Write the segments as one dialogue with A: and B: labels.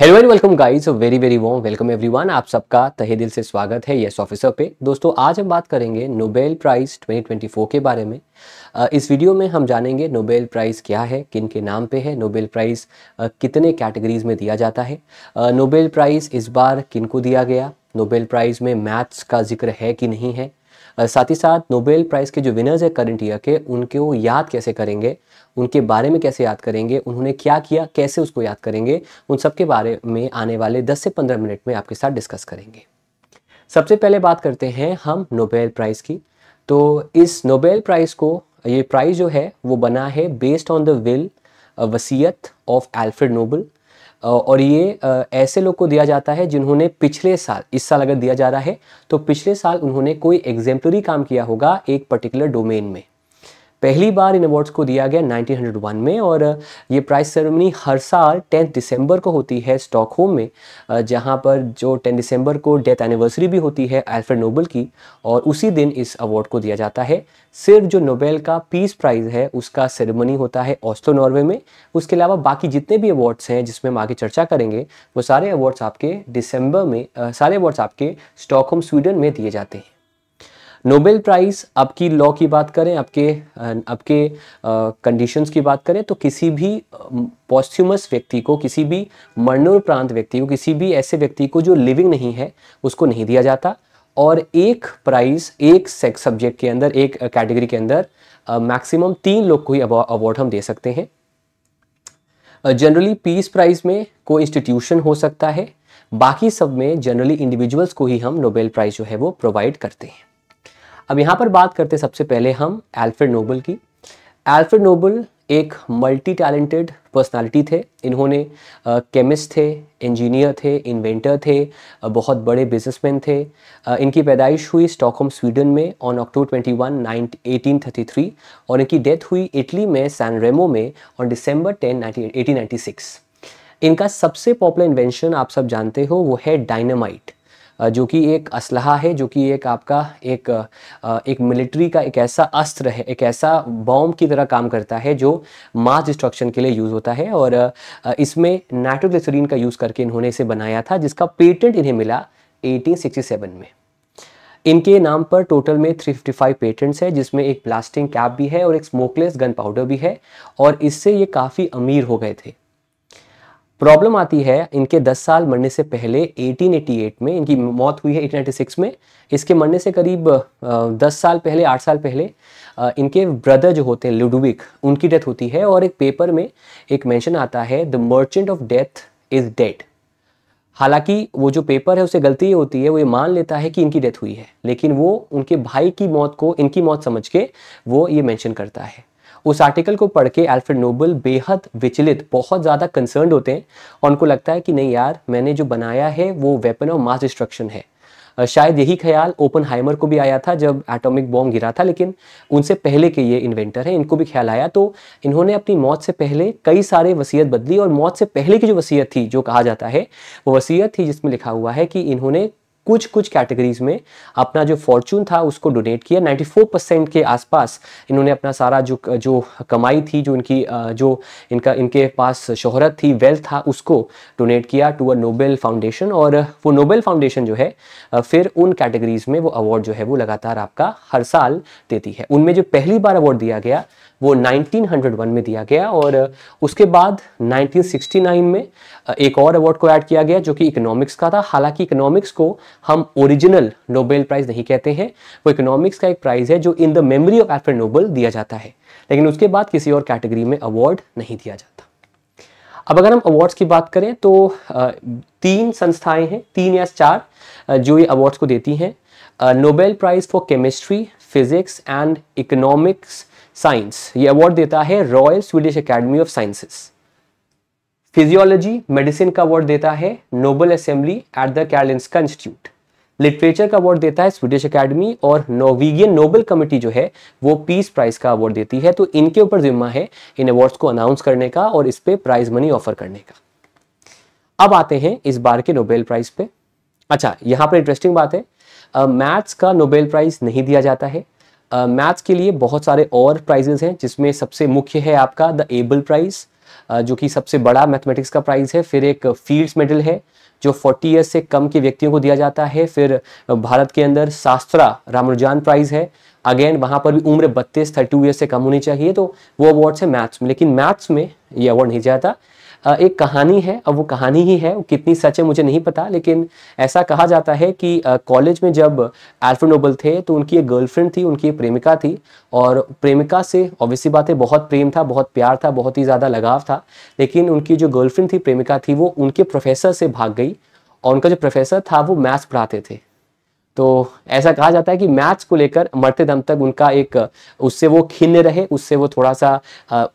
A: hello and welcome guys very very warm welcome everyone आप सबका तहे दिल से स्वागत है यस ऑफिसर पे दोस्तों आज हम बात करेंगे नोबेल प्राइज़ 2024 के बारे में इस वीडियो में हम जानेंगे नोबेल प्राइज़ क्या है किन के नाम पे है नोबेल प्राइज़ कितने कैटेगरीज में दिया जाता है नोबेल प्राइज़ इस बार किन को दिया गया नोबेल प्राइज़ में मैथ्स का जिक्र है कि नहीं है साथ ही साथ नोबेल प्राइज़ के जो विनर्स हैं करंट ईयर के उनके वो याद कैसे करेंगे उनके बारे में कैसे याद करेंगे उन्होंने क्या किया कैसे उसको याद करेंगे उन सब के बारे में आने वाले दस से पंद्रह मिनट में आपके साथ डिस्कस करेंगे सबसे पहले बात करते हैं हम नोबेल प्राइज़ की तो इस नोबेल प्राइज़ को ये प्राइज़ जो है वो बना है बेस्ड ऑन द विल वसीयत ऑफ एल्फ्रेड नोबल और ये ऐसे लोग को दिया जाता है जिन्होंने पिछले साल इस साल अगर दिया जा रहा है तो पिछले साल उन्होंने कोई एग्जेम्पलरी काम किया होगा एक पर्टिकुलर डोमेन में पहली बार इन अवार्ड्स को दिया गया 1901 में और ये प्राइस सेरेमनी हर साल 10 दिसंबर को होती है स्टॉकहोम में जहाँ पर जो 10 दिसंबर को डेथ एनिवर्सरी भी होती है एल्फ्रेड नोबल की और उसी दिन इस अवार्ड को दिया जाता है सिर्फ जो नोबेल का पीस प्राइज़ है उसका सेरेमनी होता है ऑस्लो नॉर्वे में उसके अलावा बाकी जितने भी अवार्ड्स हैं जिसमें हम आगे चर्चा करेंगे वो सारे अवार्ड्स आपके दिसंबर में सारे अवार्ड्स आपके स्टॉकहोम स्वीडन में दिए जाते हैं नोबेल प्राइज़ आपकी लॉ की बात करें आपके आपके कंडीशंस की बात करें तो किसी भी पॉस्थ्यूमस व्यक्ति को किसी भी मरणोप्रांत व्यक्ति को किसी भी ऐसे व्यक्ति को जो लिविंग नहीं है उसको नहीं दिया जाता और एक प्राइज एक सेक्स सब्जेक्ट के अंदर एक कैटेगरी के अंदर मैक्सिमम तीन लोग को ही अवार्ड हम दे सकते हैं जनरली पीस प्राइज में कोई इंस्टीट्यूशन हो सकता है बाकी सब में जनरली इंडिविजुअल्स को ही हम नोबेल प्राइज़ जो है वो प्रोवाइड करते हैं अब यहाँ पर बात करते सबसे पहले हम एल्फ्रेड नोबल की एल्फ्रेड नोबल एक मल्टी टैलेंटेड पर्सनालिटी थे इन्होंने केमिस्ट थे इंजीनियर थे इन्वेंटर थे बहुत बड़े बिजनेसमैन थे इनकी पैदाइश हुई स्टॉकहोम स्वीडन में ऑन अक्टूबर 21 1833 और इनकी डेथ हुई इटली में सैन रेमो में ऑन दिसंबर 10 1896 इनका सबसे पॉपुलर इन्वेंशन आप सब जानते हो वो है डायनामाइट जो कि एक असलहा है जो कि एक आपका एक एक मिलिट्री का एक ऐसा अस्त्र है एक ऐसा बॉम्ब की तरह काम करता है जो मास डिस्ट्रक्शन के लिए यूज़ होता है और इसमें नाइट्रोग्लिसरीन का यूज़ करके इन्होंने इसे बनाया था जिसका पेटेंट इन्हें मिला 1867 में इनके नाम पर टोटल में 355 पेटेंट्स है जिसमें एक ब्लास्टिंग कैप भी है और एक स्मोकलेस गन पाउडर भी है और इससे ये काफ़ी अमीर हो गए थे प्रॉब्लम आती है इनके 10 साल मरने से पहले 1888 में इनकी मौत हुई है 1896 में इसके मरने से करीब 10 साल पहले 8 साल पहले इनके ब्रदर जो होते हैं लुडोविक उनकी डेथ होती है और एक पेपर में एक मेंशन आता है the merchant of death is dead हालांकि वो जो पेपर है उसे गलती होती है वो ये मान लेता है कि इनकी डेथ हुई है लेकिन वो उनके भाई की मौत को इनकी मौत समझ के वो ये मैंशन करता है उस आर्टिकल को पढ़ के एल्फ्रेड नोबल बेहद विचलित बहुत ज़्यादा कंसर्न होते हैं और उनको लगता है कि नहीं यार मैंने जो बनाया है वो वेपन ऑफ मास डिस्ट्रक्शन है शायद यही ख्याल ओपन हाइमर को भी आया था जब एटॉमिक बॉम्ब गिरा था लेकिन उनसे पहले के ये इन्वेंटर हैं इनको भी ख्याल आया तो इन्होंने अपनी मौत से पहले कई सारे वसीयत बदली और मौत से पहले की जो वसीयत थी जो कहा जाता है वो वसीयत थी जिसमें लिखा हुआ है कि इन्होंने कुछ कुछ कैटेगरीज में अपना जो फॉर्चून था उसको डोनेट किया 94 परसेंट के आसपास इन्होंने अपना सारा जो जो कमाई थी जो इनकी जो इनका इनके पास शोहरत थी वेल्थ था उसको डोनेट किया टू अ नोबेल फाउंडेशन और वो नोबेल फाउंडेशन जो है फिर उन कैटेगरीज में वो अवार्ड जो है वो लगातार आपका हर साल देती है उनमें जो पहली बार अवार्ड दिया गया वो 1901 में दिया गया और उसके बाद 1969 में एक और अवार्ड को ऐड किया गया जो कि इकोनॉमिक्स का था हालांकि इकोनॉमिक्स को हम ओरिजिनल नोबेल प्राइज़ नहीं कहते हैं वो इकोनॉमिक्स का एक प्राइज़ है जो in the memory of Alfred Nobel दिया जाता है लेकिन उसके बाद किसी और कैटेगरी में अवार्ड नहीं दिया जाता अब अगर हम अवार्ड्स की बात करें तो तीन संस्थाएं हैं तीन या चार जो ये अवार्ड्स को देती हैं Nobel prize for chemistry physics and economics science ये अवार्ड देता है royal Swedish academy of sciences physiology medicine का अवार्ड देता है Nobel assembly at the Karolinska institute literature का अवार्ड देता है स्वीडिश अकेडमी और नॉर्वेगियन नोबल कमेटी जो है वो पीस प्राइज का अवार्ड देती है तो इनके ऊपर जिम्मा है इन अवार्ड्स को अनाउंस करने का और इस पर प्राइज मनी ऑफर करने का अब आते हैं इस बार के नोबेल प्राइज पे अच्छा यहाँ पर इंटरेस्टिंग बात है मैथ्स uh, का नोबेल प्राइज नहीं दिया जाता है मैथ्स के लिए बहुत सारे और प्राइजेस हैं जिसमें सबसे मुख्य है आपका द एबल प्राइज़ जो कि सबसे बड़ा मैथमेटिक्स का प्राइज़ है फिर एक फील्ड्स मेडल है जो 40 ईयर्स से कम के व्यक्तियों को दिया जाता है फिर भारत के अंदर शास्त्रा रामरुजान प्राइज़ है अगेन वहाँ पर भी उम्र बत्तीस थर्टी ईयर्स से कम होनी चाहिए तो वो अवार्ड्स हैं मैथ्स में लेकिन मैथ्स में ये अवार्ड नहीं जाता एक कहानी है अब वो कहानी ही है कितनी सच है मुझे नहीं पता लेकिन ऐसा कहा जाता है कि कॉलेज में जब एल्फ्रेड नोबल थे तो उनकी एक गर्लफ्रेंड थी उनकी एक प्रेमिका थी और प्रेमिका से ऑब्वियसली बात है बहुत प्रेम था बहुत प्यार था बहुत ही ज़्यादा लगाव था लेकिन उनकी जो गर्लफ्रेंड थी प्रेमिका थी वो उनके प्रोफेसर से भाग गई और उनका जो प्रोफेसर था वो मैथ्स पढ़ाते थे तो ऐसा कहा जाता है कि मैथ्स को लेकर मरते दम तक उनका एक उससे वो खिन्न रहे उससे वो थोड़ा सा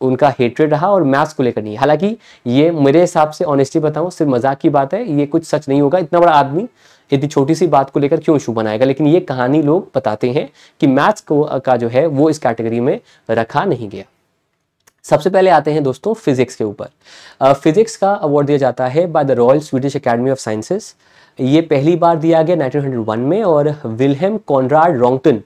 A: उनका हेट्रेड रहा और मैथ्स को लेकर नहीं हालांकि ये मेरे हिसाब से ऑनेस्टली बताऊँ सिर्फ मजाक की बात है ये कुछ सच नहीं होगा इतना बड़ा आदमी इतनी छोटी सी बात को लेकर क्यों इशू बनाएगा लेकिन ये कहानी लोग बताते हैं कि मैथ्स को का जो है वो इस कैटेगरी में रखा नहीं गया सबसे पहले आते हैं दोस्तों फिजिक्स के ऊपर फिजिक्स का अवार्ड दिया जाता है by the royal Swedish academy of sciences ये पहली बार दिया गया 1901 में और विलहेम कॉनराड रोंगटन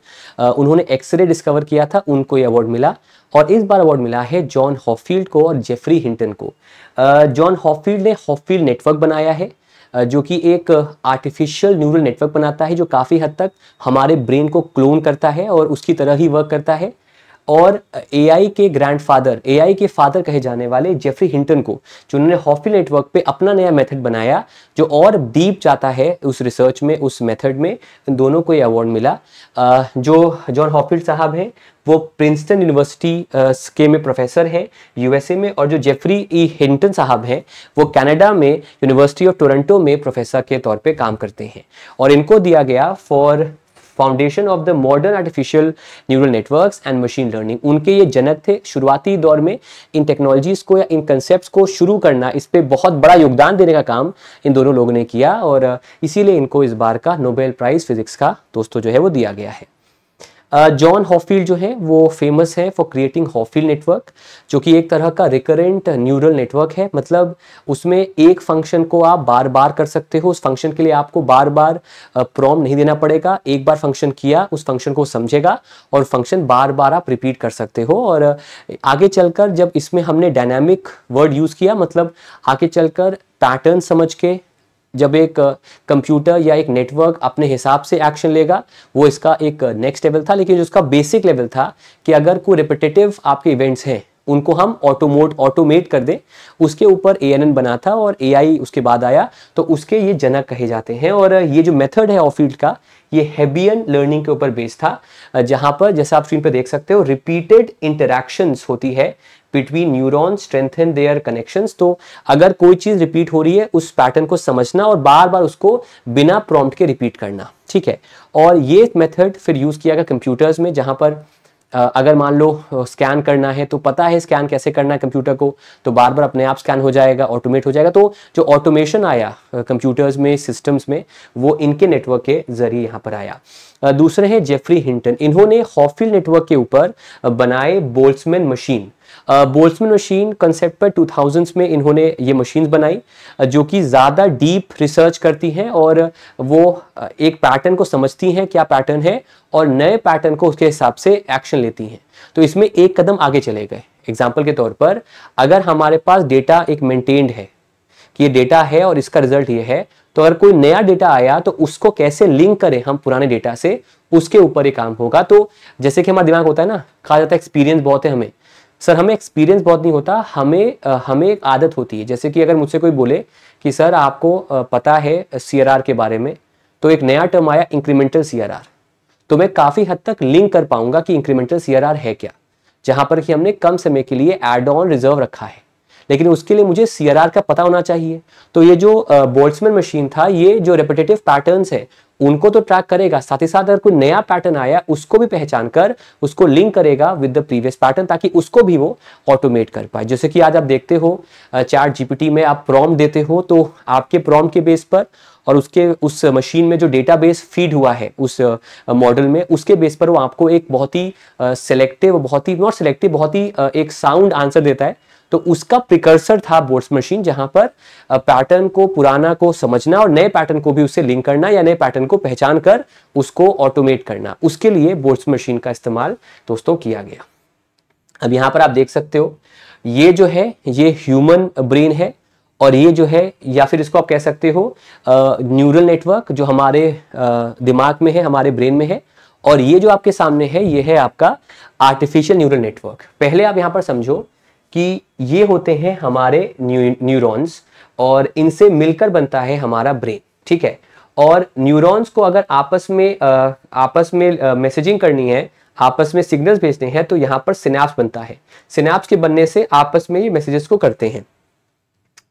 A: उन्होंने एक्सरे डिस्कवर किया था उनको ये अवार्ड मिला और इस बार अवार्ड मिला है जॉन हॉफील्ड को और जेफरी हिंटन को जॉन हॉफील्ड ने हॉफील्ड नेटवर्क बनाया है जो कि एक आर्टिफिशियल न्यूरल नेटवर्क बनाता है जो काफ़ी हद तक हमारे ब्रेन को क्लोन करता है और उसकी तरह ही वर्क करता है और एआई के फादर ए के फादर कहे जाने वाले जेफरी हिंटन को जो उन्होंने हॉफी नेटवर्क पे अपना नया मेथड बनाया जो और डीप जाता है उस रिसर्च में उस मेथड में दोनों को ये अवार्ड मिला जो जॉन हॉफिल्ड साहब हैं वो प्रिंसटन यूनिवर्सिटी के में प्रोफेसर हैं यूएसए में और जो जेफरी ई हिंटन साहब हैं वो कनाडा में यूनिवर्सिटी ऑफ टोरंटो में प्रोफेसर के तौर पे काम करते हैं और इनको दिया गया for foundation of the modern artificial neural networks and machine learning उनके ये जनक थे शुरुआती दौर में इन टेक्नोलॉजीज को या इन कंसेप्ट को शुरू करना इस पर बहुत बड़ा योगदान देने का काम इन दोनों लोगों ने किया और इसीलिए इनको इस बार का नोबेल प्राइज फिजिक्स का दोस्तों जो है वो दिया गया है जॉन हॉफील्ड जो है वो फेमस है फॉर क्रिएटिंग हॉफील्ड नेटवर्क जो कि एक तरह का रिकरेंट न्यूरल नेटवर्क है मतलब उसमें एक फंक्शन को आप बार बार कर सकते हो उस फंक्शन के लिए आपको बार बार प्रॉम नहीं देना पड़ेगा एक बार फंक्शन किया उस फंक्शन को समझेगा और फंक्शन बार बार आप रिपीट कर सकते हो और आगे चलकर जब इसमें हमने डायनामिक वर्ड यूज़ किया मतलब आगे चलकर पैटर्न समझ के जब एक कंप्यूटर या एक नेटवर्क अपने हिसाब से एक्शन लेगा वो इसका एक नेक्स्ट लेवल था लेकिन उसका बेसिक लेवल था कि अगर कोई रिपीटेटिव आपके इवेंट्स हैं उनको हम ऑटोमोट ऑटोमेट कर दें उसके ऊपर ए बना था और ए उसके बाद आया तो उसके ये जनक कहे जाते हैं और ये जो मेथड है ऑफील्ड का ये हैबियन लर्निंग के ऊपर बेस्ड था जहाँ पर जैसा आप स्क्रीन पर देख सकते हो रिपीटेड इंटरेक्शंस होती है between neuron strengthen their connections तो अगर कोई चीज़ रिपीट हो रही है उस पैटर्न को समझना और बार बार उसको बिना प्रॉम्प्ट के रिपीट करना ठीक है और ये मेथड फिर यूज़ किया गया कंप्यूटर्स में जहाँ पर अगर मान लो स्कैन करना है तो पता है स्कैन कैसे करना है कंप्यूटर को तो बार बार अपने आप स्कैन हो जाएगा ऑटोमेट हो जाएगा तो जो ऑटोमेशन आया कंप्यूटर्स में सिस्टम्स में वो इनके नेटवर्क के जरिए यहाँ पर आया दूसरे हैं जेफरी हिंटन इन्होंने हॉफिल नेटवर्क के ऊपर बनाए Boltzmann machine Boltzmann machine concept पर थाउजेंड्स में इन्होंने ये मशीन बनाई जो कि ज़्यादा डीप रिसर्च करती हैं और वो एक पैटर्न को समझती हैं क्या पैटर्न है और नए पैटर्न को उसके हिसाब से एक्शन लेती हैं तो इसमें एक कदम आगे चले गए एग्जाम्पल के तौर पर अगर हमारे पास डेटा एक मेनटेन्ड है कि ये डेटा है और इसका रिजल्ट ये है तो अगर कोई नया डेटा आया तो उसको कैसे लिंक करें हम पुराने डेटा से उसके ऊपर ही काम होगा तो जैसे कि हमारा दिमाग होता है ना कहा जाता है एक्सपीरियंस बहुत है हमें सर हमें एक्सपीरियंस बहुत नहीं होता हमें हमें एक आदत होती है जैसे कि अगर मुझसे कोई बोले कि सर आपको पता है सी के बारे में तो एक नया टर्म आया इंक्रीमेंटल सी तो मैं काफ़ी हद तक लिंक कर पाऊंगा कि इंक्रीमेंटल सी है क्या जहां पर कि हमने कम समय के लिए एड ऑन रिजर्व रखा है लेकिन उसके लिए मुझे सी का पता होना चाहिए तो ये जो बोल्समैन मशीन था ये जो रेपिटेटिव पैटर्न्स है उनको तो ट्रैक करेगा साथ ही साथ अगर कोई नया पैटर्न आया उसको भी पहचान कर उसको लिंक करेगा विद द प्रीवियस पैटर्न ताकि उसको भी वो ऑटोमेट कर पाए जैसे कि आज आप देखते हो चैट जीपीटी में आप प्रॉम देते हो तो आपके प्रॉम के बेस पर और उसके उस मशीन में जो डेटा बेस फीड हुआ है उस मॉडल में उसके बेस पर वो आपको एक बहुत ही सिलेक्टिव बहुत ही नॉट सेलेक्टिव बहुत ही एक साउंड आंसर देता है तो उसका प्रिकर्सर था बोर्ड्स मशीन जहां पर पैटर्न को पुराना को समझना और नए पैटर्न को भी उससे लिंक करना या नए पैटर्न को पहचान कर उसको ऑटोमेट करना उसके लिए बोर्ड्स मशीन का इस्तेमाल दोस्तों किया गया अब यहां पर आप देख सकते हो ये जो है ये ह्यूमन ब्रेन है और ये जो है या फिर इसको आप कह सकते हो न्यूरल नेटवर्क जो हमारे आ, दिमाग में है हमारे ब्रेन में है और ये जो आपके सामने है ये है आपका आर्टिफिशियल न्यूरल नेटवर्क पहले आप यहां पर समझो कि ये होते हैं हमारे न्यू न्यूरोन्स और इनसे मिलकर बनता है हमारा ब्रेन ठीक है और न्यूरॉन्स को अगर आपस में आ, आपस में मैसेजिंग करनी है आपस में सिग्नल्स भेजने हैं तो यहाँ पर सिनेप्स बनता है सिनेप्स के बनने से आपस में ये मैसेजेस को करते हैं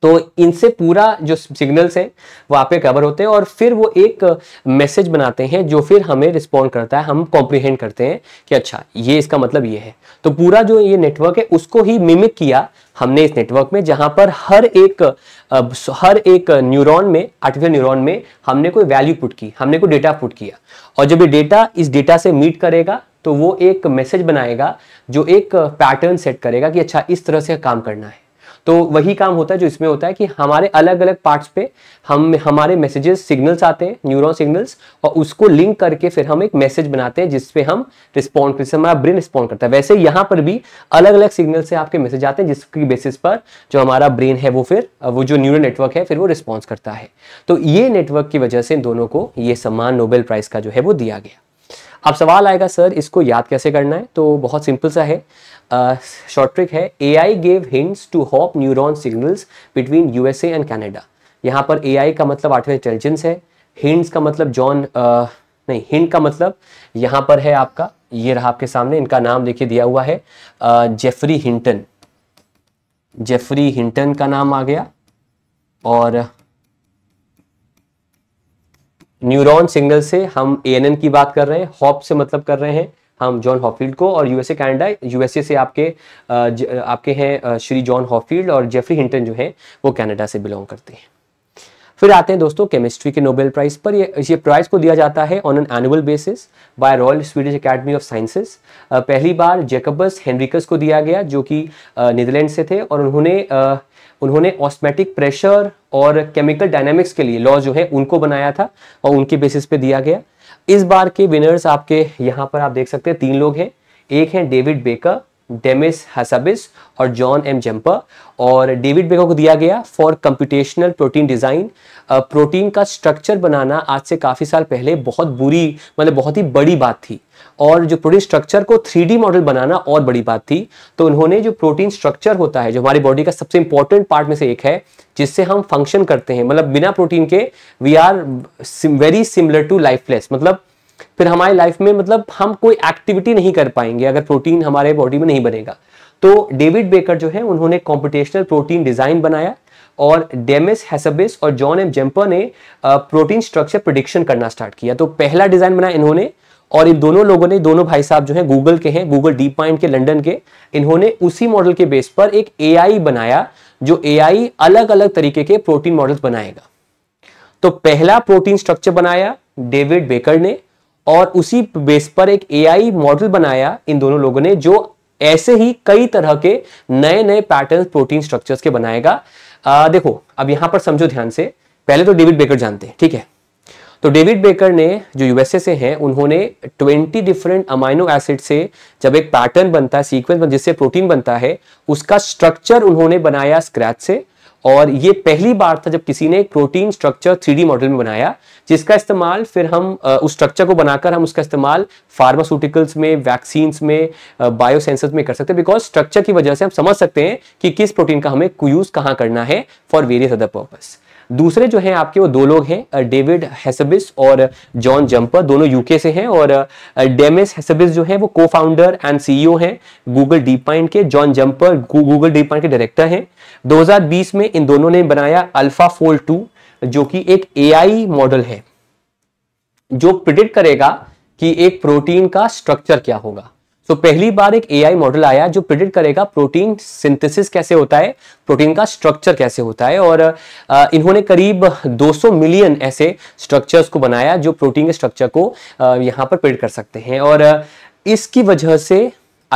A: तो इनसे पूरा जो सिग्नल्स है वहाँ पे कवर होते हैं और फिर वो एक मैसेज बनाते हैं जो फिर हमें रिस्पॉन्ड करता है हम कॉम्प्रीहेंड करते हैं कि अच्छा ये इसका मतलब ये है तो पूरा जो ये नेटवर्क है उसको ही मिमिक किया हमने इस नेटवर्क में जहां पर हर एक हर एक न्यूरॉन में आर्टिफिशियल न्यूरॉन में हमने कोई वैल्यू पुट की हमने कोई डेटा पुट किया और जब ये डेटा इस डेटा से मीट करेगा तो वो एक मैसेज बनाएगा जो एक पैटर्न सेट करेगा कि अच्छा इस तरह से काम करना है तो वही काम होता है जो इसमें होता है कि हमारे अलग अलग पार्ट्स पे हम हमारे मैसेजेस सिग्नल्स आते हैं न्यूरो सिग्नल्स और उसको लिंक करके फिर हम एक मैसेज बनाते हैं जिसपे हम रिस्पॉन्ड हमारा ब्रेन रिस्पॉन्ड करता है वैसे यहाँ पर भी अलग अलग सिग्नल से आपके मैसेज आते हैं जिसकी बेसिस पर जो हमारा ब्रेन है वो फिर वो जो न्यूरो नेटवर्क है फिर वो रिस्पॉन्स करता है तो ये नेटवर्क की वजह से दोनों को ये सम्मान नोबेल प्राइज़ का जो है वो दिया गया अब सवाल आएगा सर इसको याद कैसे करना है तो बहुत सिंपल सा है शॉर्ट ट्रिक है A I gave hints to hop neuron signals between U S and Canada यहाँ पर ए आई का मतलब आर्टिफिशियल इंटेलिजेंस है हिंट्स का मतलब जॉन uh, नहीं हिंट का मतलब यहाँ पर है आपका ये रहा आपके सामने इनका नाम देखिए दिया हुआ है जेफरी हिंटन जेफरी हिंटन का नाम आ गया और न्यूरॉन सिग्नल से हम एएनएन की बात कर रहे हैं हॉप से मतलब कर रहे हैं हम जॉन हॉफील्ड को और यूएसए कैनेडा यूएसए से आपके ज, आपके हैं श्री जॉन हॉफील्ड और जेफरी हिंटन जो है वो कनाडा से बिलोंग करते हैं फिर आते हैं दोस्तों केमिस्ट्री के नोबेल प्राइज पर ये ये प्राइज को दिया जाता है on an annual basis by royal Swedish academy of sciences पहली बार जेकबस हेनरिकस को दिया गया जो कि नीदरलैंड से थे और उन्होंने उन्होंने ऑस्मेटिक प्रेशर और केमिकल डायनामिक्स के लिए लॉ जो है उनको बनाया था और उनके बेसिस पे दिया गया इस बार के विनर्स आपके यहाँ पर आप देख सकते हैं तीन लोग हैं एक हैं डेविड बेकर डेमिस हसबिस और जॉन एम जम्पर और डेविड बेकर को दिया गया for computational protein design protein का स्ट्रक्चर बनाना आज से काफ़ी साल पहले बहुत बुरी मतलब बहुत ही बड़ी बात थी और जो प्रोटीन स्ट्रक्चर को थ्री मॉडल बनाना और बड़ी बात थी तो उन्होंने जो प्रोटीन स्ट्रक्चर होता है जो हमारी बॉडी का सबसे इंपॉर्टेंट पार्ट में से एक है जिससे हम फंक्शन करते हैं मतलब बिना प्रोटीन के we are very similar to lifeless मतलब फिर हमारे लाइफ में मतलब हम कोई एक्टिविटी नहीं कर पाएंगे अगर प्रोटीन हमारे बॉडी में नहीं बनेगा तो डेविड बेकर जो है उन्होंने कॉम्पिटिशनल प्रोटीन डिजाइन बनाया और डेमिस हैसबिस और जॉन एम जेम्पर ने प्रोटीन स्ट्रक्चर प्रोडिक्शन करना स्टार्ट किया तो पहला डिजाइन बनाया इन्होंने और इन दोनों लोगों ने दोनों भाई साहब जो हैं गूगल के हैं गूगल डीप माइंड के लंडन के इन्होंने उसी मॉडल के बेस पर एक एआई बनाया जो एआई अलग अलग तरीके के प्रोटीन मॉडल्स बनाएगा तो पहला प्रोटीन स्ट्रक्चर बनाया डेविड बेकर ने और उसी बेस पर एक एआई मॉडल बनाया इन दोनों लोगों ने जो ऐसे ही कई तरह के नए नए पैटर्न प्रोटीन स्ट्रक्चर्स के बनाएगा आ, देखो अब यहां पर समझो ध्यान से पहले तो डेविड बेकर जानते हैं ठीक है तो डेविड बेकर ने जो यूएसए से हैं उन्होंने 20 डिफरेंट अमाइनो एसिड से जब एक पैटर्न बनता है सीक्वेंस जिससे प्रोटीन बनता है उसका स्ट्रक्चर उन्होंने बनाया स्क्रैच से और ये पहली बार था जब किसी ने एक प्रोटीन स्ट्रक्चर थ्री मॉडल में बनाया जिसका इस्तेमाल फिर हम उस स्ट्रक्चर को बनाकर हम उसका इस्तेमाल फार्मास्यूटिकल्स में वैक्सीन्स में बायोसेंसर्स में कर सकते हैं बिकॉज स्ट्रक्चर की वजह से हम समझ सकते हैं कि किस प्रोटीन का हमें यूज कहाँ करना है फॉर वेरियस अदर पर्पज़ दूसरे जो हैं आपके वो दो लोग हैं डेविड हेसबिस और जॉन जंपर दोनों यूके से हैं और डेमिस हैसबिस जो है वो को फाउंडर एंड सीईओ हैं गूगल डीप के जॉन जंपर गूगल डीप के डायरेक्टर हैं 2020 में इन दोनों ने बनाया अल्फा फोल्ड टू जो कि एक एआई मॉडल है जो प्रिडिक्ट करेगा कि एक प्रोटीन का स्ट्रक्चर क्या होगा तो पहली बार एक एआई मॉडल आया जो प्रिडिक्ट करेगा प्रोटीन सिंथेसिस कैसे होता है प्रोटीन का स्ट्रक्चर कैसे होता है और इन्होंने करीब 200 मिलियन ऐसे स्ट्रक्चर्स को बनाया जो प्रोटीन के स्ट्रक्चर को यहाँ पर प्रिडिक्ट कर सकते हैं और इसकी वजह से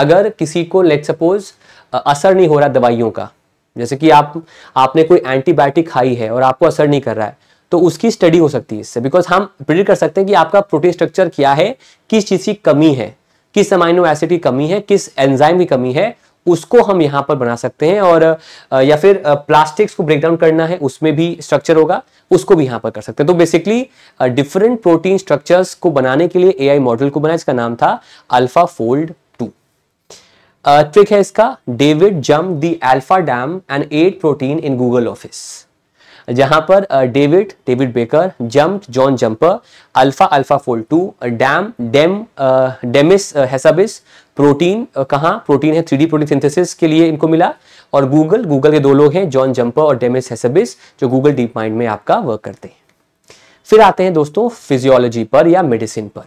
A: अगर किसी को लेट सपोज असर नहीं हो रहा दवाइयों का जैसे कि आप आपने कोई एंटीबायोटिक खाई है और आपको असर नहीं कर रहा है तो उसकी स्टडी हो सकती है इससे बिकॉज हम प्रिडिक्ट कर सकते हैं कि आपका प्रोटीन स्ट्रक्चर क्या है किस चीज़ की कमी है किस अमाइनो एसिड की कमी है किस एंजाइम की कमी है उसको हम यहां पर बना सकते हैं और या फिर प्लास्टिक्स को ब्रेक डाउन करना है उसमें भी स्ट्रक्चर होगा उसको भी यहां पर कर सकते हैं तो बेसिकली डिफरेंट प्रोटीन स्ट्रक्चर्स को बनाने के लिए एआई मॉडल को बनाया इसका नाम था अल्फा फोल्ड टू ट्रिक है इसका डेविड जम दी अल्फा डैम and at protein in Google office जहां पर David David Baker jump John Jumper Alpha AlphaFold two डैम डेम डेमिस हेसाबिस प्रोटीन कहाँ प्रोटीन है थ्री प्रोटीन सिंथेसिस के लिए इनको मिला और गूगल गूगल के दो लोग हैं जॉन जम्पर और डेमिस हेसाबिस जो गूगल डीप माइंड में आपका वर्क करते हैं फिर आते हैं दोस्तों फिजियोलॉजी पर या मेडिसिन पर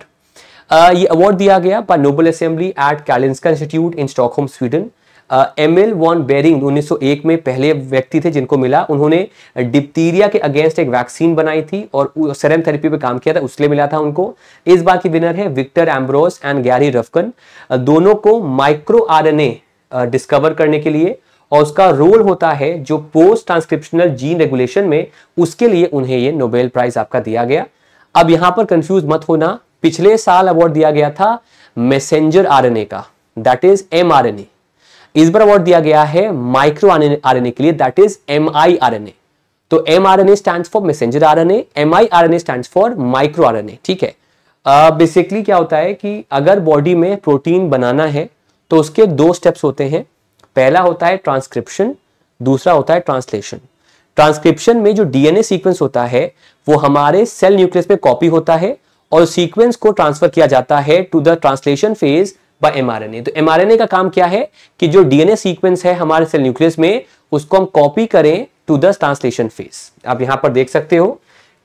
A: आ, ये अवार्ड दिया गया पर Nobel assembly at Karolinska institute in Stockholm Sweden Emil von Behring 1901 में पहले व्यक्ति थे जिनको मिला उन्होंने डिप्टीरिया के अगेंस्ट एक वैक्सीन बनाई थी और सेरम थेरेपी पे काम किया था उसके लिए मिला था उनको इस बार की विनर है Victor Ambros and Gary Ruvkun दोनों को माइक्रो आरएनए डिस्कवर करने के लिए और उसका रोल होता है जो पोस्ट ट्रांसक्रिप्शनल जीन रेगुलेशन में उसके लिए उन्हें ये नोबेल प्राइज आपका दिया गया अब यहां पर कंफ्यूज मत होना पिछले साल अवार्ड दिया गया था मैसेंजर आरएनए का दैट इज एमआरएनए इस बार अवार्ड दिया गया है माइक्रो आर के लिए that is M I R N A तो M R N A stand for messenger R N M I R N A stand for micro R ठीक है बेसिकली uh, क्या होता है कि अगर बॉडी में प्रोटीन बनाना है तो उसके दो स्टेप्स होते हैं पहला होता है ट्रांसक्रिप्शन दूसरा होता है ट्रांसलेशन ट्रांसक्रिप्शन में जो डीएनए सीक्वेंस होता है वो हमारे सेल न्यूक्लियस पे कॉपी होता है और सीक्वेंस को ट्रांसफर किया जाता है to the translation phase by mRNA तो एमआरएनए का काम क्या है कि जो डीएनए सीक्वेंस है हमारे सेल न्यूक्लियस में उसको हम कॉपी करें टू द ट्रांसलेशन फेस आप यहां पर देख सकते हो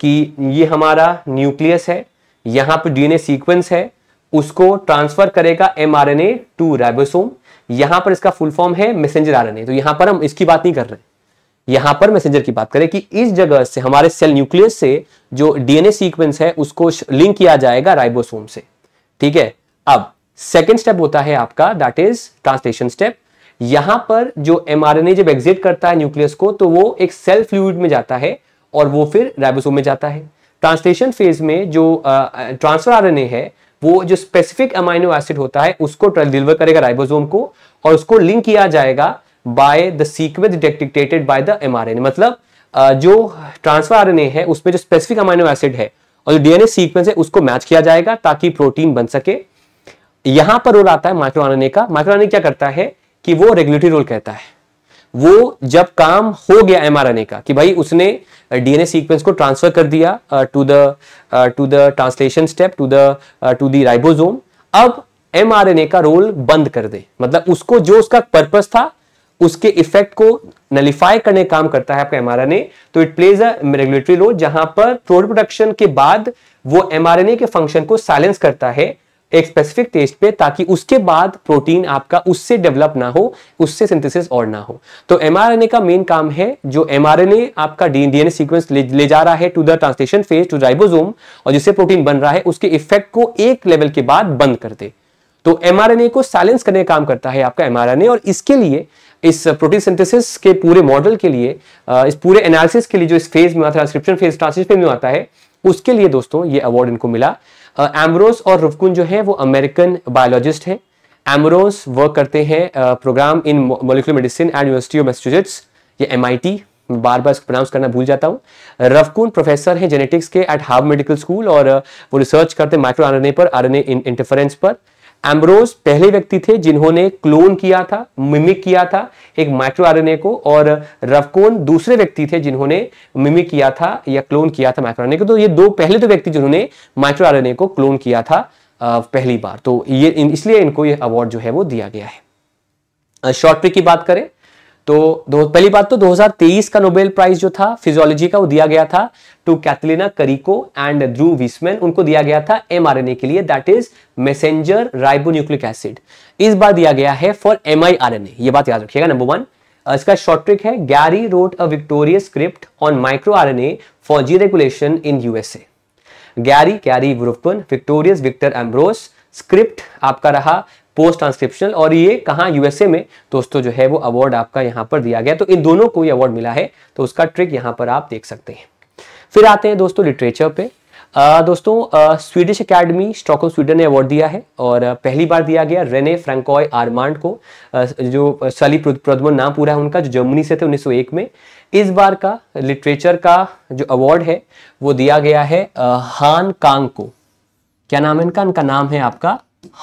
A: कि ये हमारा न्यूक्लियस है यहां पर डीएनए सीक्वेंस है उसको ट्रांसफर करेगा एमआरएनए टू राइबोसोम यहां पर इसका फुल फॉर्म है मैसेंजर आरएनए तो यहां पर हम इसकी बात नहीं कर रहे यहां पर मैसेंजर की बात करें कि इस जगह से हमारे सेल न्यूक्लियस से जो डीएनए सीक्वेंस है उसको लिंक किया जाएगा राइबोसोम से ठीक है अब सेकेंड स्टेप होता है आपका दैट इज ट्रांसलेशन स्टेप यहां पर जो एम जब एग्जिट करता है न्यूक्लियस को तो वो एक सेल फ्लूड में जाता है और वो फिर राइबोसोम में जाता है ट्रांसलेशन फेज में जो ट्रांसफर आरएनए है वो जो स्पेसिफिक अमाइनो एसिड होता है उसको डिलीवर करेगा राइबोसोम को और उसको लिंक किया जाएगा by the sequence detected by the M मतलब जो ट्रांसफर आरएनए है उसमें जो स्पेसिफिक अमाइनो एसिड है और जो डीएनए सीक्वेंस है उसको मैच किया जाएगा ताकि प्रोटीन बन सके यहां पर रोल आता है माइक्रो आर का माइक्रो आर क्या करता है कि वो रेगुलेटरी रोल कहता है वो जब काम हो गया एमआरएनए का कि भाई उसने डीएनए सीक्वेंस को ट्रांसफर कर दिया to the to the translation step to the to the ribosome अब एमआरएनए का रोल बंद कर दे मतलब उसको जो उसका पर्पस था उसके इफेक्ट को नलिफाई करने काम करता है आपका एमआरएन तो it plays a regulatory role जहां पर प्रोडक्शन के बाद वो एमआरएनए के फंक्शन को साइलेंस करता है एक स्पेसिफिक टेस्ट पे ताकि उसके बाद प्रोटीन आपका उससे डेवलप ना हो उससे सिंथेसिस और ना हो तो एमआरएनए का मेन काम है जो एमआरएनए आपका डीएनए सीक्वेंस ले, ले जा रहा है to the translation phase to ribosome और जिससे प्रोटीन बन रहा है उसके इफेक्ट को एक लेवल के बाद बंद कर दे तो एमआरएनए को साइलेंस करने का काम करता है आपका एमआरएनए और इसके लिए इस प्रोटीन सिंथेसिस के पूरे मॉडल के लिए इस पूरे एनालिसिस के लिए जो इस फेज में आता है ट्रांसक्रिप्शन फेज में आता है उसके लिए दोस्तों ये अवार्ड इनको मिला एमरोस और रुफकुन जो है वो अमेरिकन बायोलॉजिस्ट है एमरोस वर्क करते हैं program in molecular medicine and university of Massachusetts ये एम बार बार इसको प्रोनाउंस करना भूल जाता हूँ रफकून प्रोफेसर हैं जेनेटिक्स के एट हार्व मेडिकल स्कूल और वो रिसर्च करते हैं माइक्रो आर पर आर इंटरफेरेंस पर एम्ब्रोज पहले व्यक्ति थे जिन्होंने क्लोन किया था मिमिक किया था एक माइक्रो आरएनए को और रवकोन दूसरे व्यक्ति थे जिन्होंने मिमिक किया था या क्लोन किया था माइक्रो आरएनए को तो ये दो पहले तो व्यक्ति जिन्होंने माइक्रो आरएनए को क्लोन किया था पहली बार तो ये इसलिए इनको ये अवार्ड जो है वो दिया गया है शॉर्ट ट्रिक की बात करें तो दो, पहली बात तो 2023 का नोबेल प्राइज जो था फिजियोलॉजी का वो दिया गया था to Katalin Kariko and Drew Weissman उनको दिया गया था एमआरएनए के लिए that is messenger ribonucleic acid इस बार दिया गया है फॉर एम एमआईआरएनए ये बात याद रखिएगा नंबर वन इसका शॉर्ट ट्रिक है Gary wrote a victorious script on micro RNA for gene regulation in USA Gary कैरी ग्रुपन विक्टोरियस विक्टर एम्ब्रोस स्क्रिप्ट आपका रहा पोस्ट ट्रांसक्रिप्शनल और ये कहाँ यूएसए में दोस्तों जो है वो अवार्ड आपका यहाँ पर दिया गया तो इन दोनों को ही अवार्ड मिला है तो उसका ट्रिक यहाँ पर आप देख सकते हैं फिर आते हैं दोस्तों लिटरेचर पे आ, दोस्तों स्वीडिश एकेडमी स्टॉकहोम स्वीडन ने अवार्ड दिया है और आ, पहली बार दिया गया रेने फ्रेंकॉय आर्मांड को आ, जो सली प्रदमन नाम पूरा है उनका जो जर्मनी से थे 1901 में इस बार का लिटरेचर का जो अवार्ड है वो दिया गया है आ, हान कांग को क्या नाम है इनका इनका नाम है आपका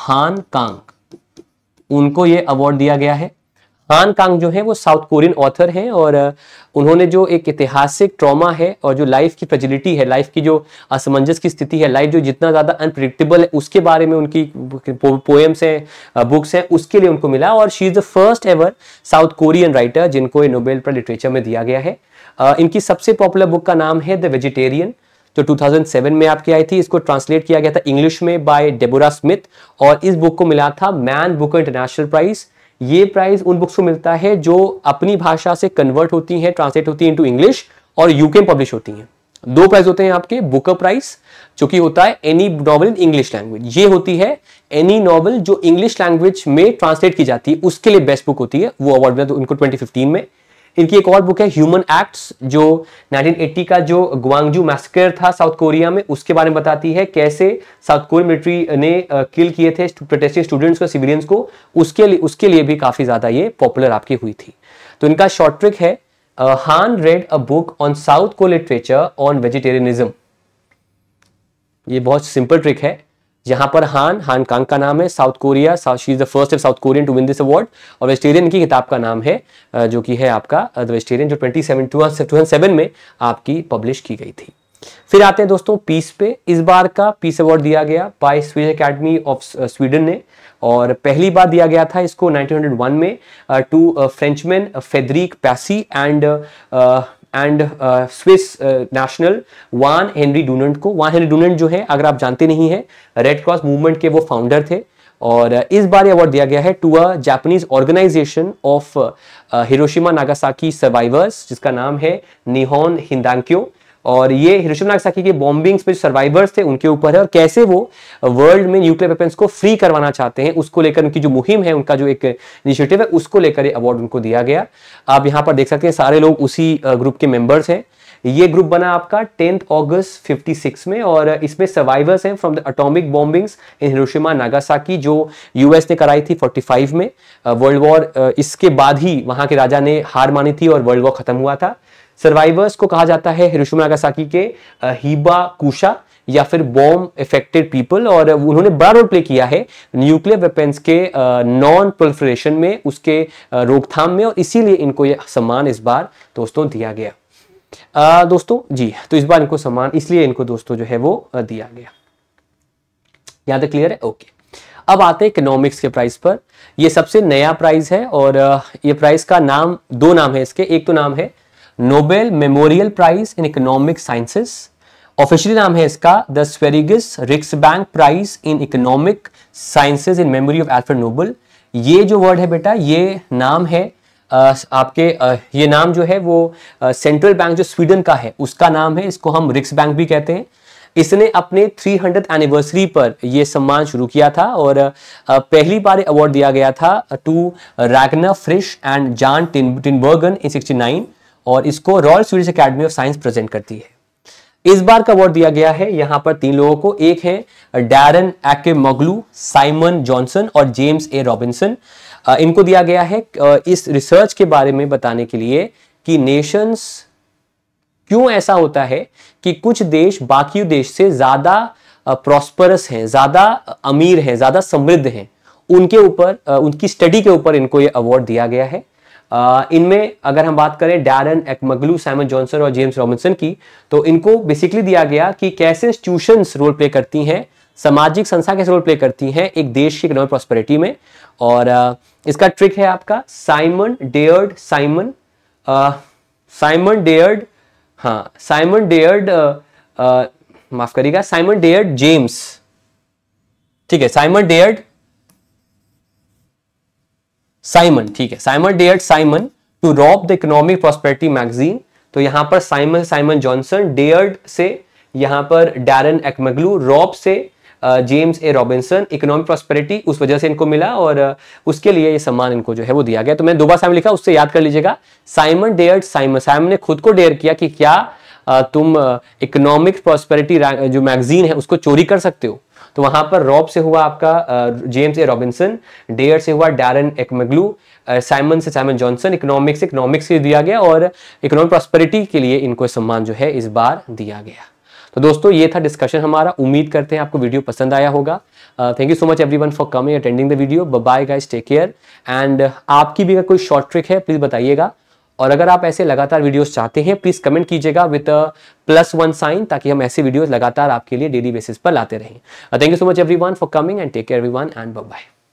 A: हान कांग उनको ये अवार्ड दिया गया है हान कांग जो है वो साउथ कोरियन ऑथर हैं और uh, उन्होंने जो एक ऐतिहासिक ट्रॉमा है और जो लाइफ की फ्रेजिलिटी है लाइफ की जो असमंजस की स्थिति है लाइफ जो जितना ज़्यादा अनप्रिडिक्टेबल है उसके बारे में उनकी पोएम्स हैं बुक्स uh, हैं उसके लिए उनको मिला और she is the first ever South Korean writer जिनको ये नोबेल पर लिटरेचर में दिया गया है uh, इनकी सबसे पॉपुलर बुक का नाम है द वेजिटेरियन जो तो 2007 में आपकी आई थी इसको ट्रांसलेट किया गया था इंग्लिश में बाय डेबोरा स्मिथ और इस बुक को मिला था मैन बुक इंटरनेशनल प्राइज ये प्राइज उन बुक्स को मिलता है जो अपनी भाषा से कन्वर्ट होती है ट्रांसलेट होती है इंटू इंग्लिश और यूके में पब्लिश होती है दो प्राइज होते हैं आपके बुक प्राइज जो कि होता है any novel in English language ये होती है एनी नॉवल जो इंग्लिश लैंग्वेज में ट्रांसलेट की जाती है उसके लिए बेस्ट बुक होती है वो अवार्ड मिला उनको 2015 में इनकी एक और बुक है ह्यूमन एक्ट्स जो 1980 का जो ग्वांगजू मैस्कर था साउथ कोरिया में उसके बारे में बताती है कैसे साउथ कोरियन मिलिट्री ने किल किए थे प्रोटेस्टिंग स्टूडेंट्स को सिविलियंस को उसके लिए उसके लिए भी काफ़ी ज़्यादा ये पॉपुलर आपकी हुई थी तो इनका शॉर्ट ट्रिक है Han read a book on South को लिटरेचर ऑन वेजिटेरियनिज्म ये बहुत सिंपल ट्रिक है यहाँ पर हान हान कांग का नाम है South Korea she is the first of South Korean to win this award और वेस्टेरियन की किताब का नाम है जो कि है आपका वेस्टेरियन जो ट्वेंटी सेवन में आपकी पब्लिश की गई थी फिर आते हैं दोस्तों पीस पे इस बार का पीस अवार्ड दिया गया by Swedish academy of Sweden ने और पहली बार दिया गया था इसको 1901 में to Frenchman Frederic Passy and and Swiss national Van Henry Dunant को वान हेनरी डूनेंट जो है अगर आप जानते नहीं है रेड क्रॉस मूवमेंट के वो फाउंडर थे और uh, इस बार अवार्ड दिया गया है to a Japanese organization of Hiroshima Nagasaki survivors जिसका नाम है निहोन हिंदांक्यो और ये हिरोशिमा नागासाकी के बॉम्बिंग्स पे जो सर्वाइवर्स थे उनके ऊपर है और कैसे वो वर्ल्ड में न्यूक्लियर वेपन्स को फ्री करवाना चाहते हैं उसको लेकर उनकी जो मुहिम है उनका जो एक इनिशिएटिव है उसको लेकर अवार्ड उनको दिया गया आप यहाँ पर देख सकते हैं सारे लोग उसी ग्रुप के मेंबर्स हैं ये ग्रुप बना आपका टेंथ ऑगस्ट 56 में और इसमें सर्वाइवर्स हैं from the atomic bombings in Hiroshima Nagasaki जो यूएस ने कराई थी 45 में वर्ल्ड वॉर इसके बाद ही वहां के राजा ने हार मानी थी और वर्ल्ड वॉर खत्म हुआ था सर्वाइवर्स को कहा जाता है हिरोशिमा के हीबा कुशा या फिर बॉम्ब इफेक्टेड पीपल और उन्होंने बड़ा रोल प्ले किया है न्यूक्लियर वेपन्स के नॉन प्रोलिफरेशन में उसके रोकथाम में और इसीलिए इनको यह सम्मान इस बार दोस्तों दिया गया आ, दोस्तों जी तो इस बार इनको सम्मान इसलिए इनको दोस्तों जो है वो दिया गया याद तक क्लियर है ओके अब आते हैं इकोनॉमिक्स के प्राइस पर ये सबसे नया प्राइस है और ये प्राइस का नाम दो नाम है इसके एक तो नाम है Nobel memorial prize in economic sciences officially नाम है इसका the Sveriges Riksbank prize in economic sciences in memory of Alfred Nobel ये जो वर्ड है बेटा ये नाम है आपके ये नाम जो है वो सेंट्रल बैंक जो स्वीडन का है उसका नाम है इसको हम रिक्स बैंक भी कहते हैं इसने अपने थ्री हंड्रेड एनिवर्सरी पर यह सम्मान शुरू किया था और पहली बार अवार्ड दिया गया था to Ragnar Frisch and Jan Tin Tinbergen in sixty nine और इसको royal Swedish academy of science present करती है इस बार का अवार्ड दिया गया है यहां पर तीन लोगों को एक है Daron Acemoglu Simon Johnson और जेम्स ए रॉबिन्सन इनको दिया गया है इस रिसर्च के बारे में बताने के लिए कि नेशंस क्यों ऐसा होता है कि कुछ देश बाकी देश से ज्यादा प्रॉस्परस हैं ज्यादा अमीर हैं ज्यादा समृद्ध हैं उनके ऊपर उनकी स्टडी के ऊपर इनको ये अवार्ड दिया गया है इनमें अगर हम बात करें डैरन एक्मगलू साइमन जॉनसन और जेम्स रॉबिनसन की तो इनको बेसिकली दिया गया कि कैसे इंस्टीट्यूशन रोल प्ले करती हैं सामाजिक संस्था कैसे रोल प्ले करती हैं एक देश की इकोनॉमिक प्रॉस्पेरिटी में और इसका ट्रिक है आपका Simon dared Simon Simon dared हाँ साइमन डेयर्ड माफ करिएगा साइमन डेयर्ड जेम्स ठीक है साइमन डेयर्ड साइमन ठीक है Simon dare Simon to rob the economic prosperity magazine तो यहां पर साइमन साइमन जॉनसन डेयर्ड से यहां पर डैरन एक्मगलू रॉब से James A Robinson economic prosperity उस वजह से इनको मिला और उसके लिए ये सम्मान इनको जो है वो दिया गया तो मैंने दोबारा साइमन लिखा उससे याद कर लीजिएगा साइमन डेयर्ड साइमन साइमन ने खुद को डेयर किया कि क्या तुम इकोनॉमिक प्रॉस्पेरिटी जो मैगजीन है उसको चोरी कर सकते हो तो वहां पर रॉब से हुआ आपका जेम्स ए रॉबिन्सन डेयर से हुआ डैरन एक्मेग्लू साइमन से साइमन जॉनसन इकोनॉमिक्स इकोनॉमिक्स से दिया गया और इकोनॉमिक प्रॉस्पेरिटी के लिए इनको सम्मान जो है इस बार दिया गया तो दोस्तों ये था डिस्कशन हमारा उम्मीद करते हैं आपको वीडियो पसंद आया होगा thank you so much everyone for coming attending the video bye guys take care and आपकी भी अगर कोई शॉर्ट ट्रिक है प्लीज़ बताइएगा और अगर आप ऐसे लगातार वीडियोस चाहते हैं प्लीज़ कमेंट कीजिएगा विद प्लस वन साइन ताकि हम ऐसे वीडियोस लगातार आपके लिए डेली बेसिस पर लाते रहें thank you so much everyone for coming and take care everyone and bye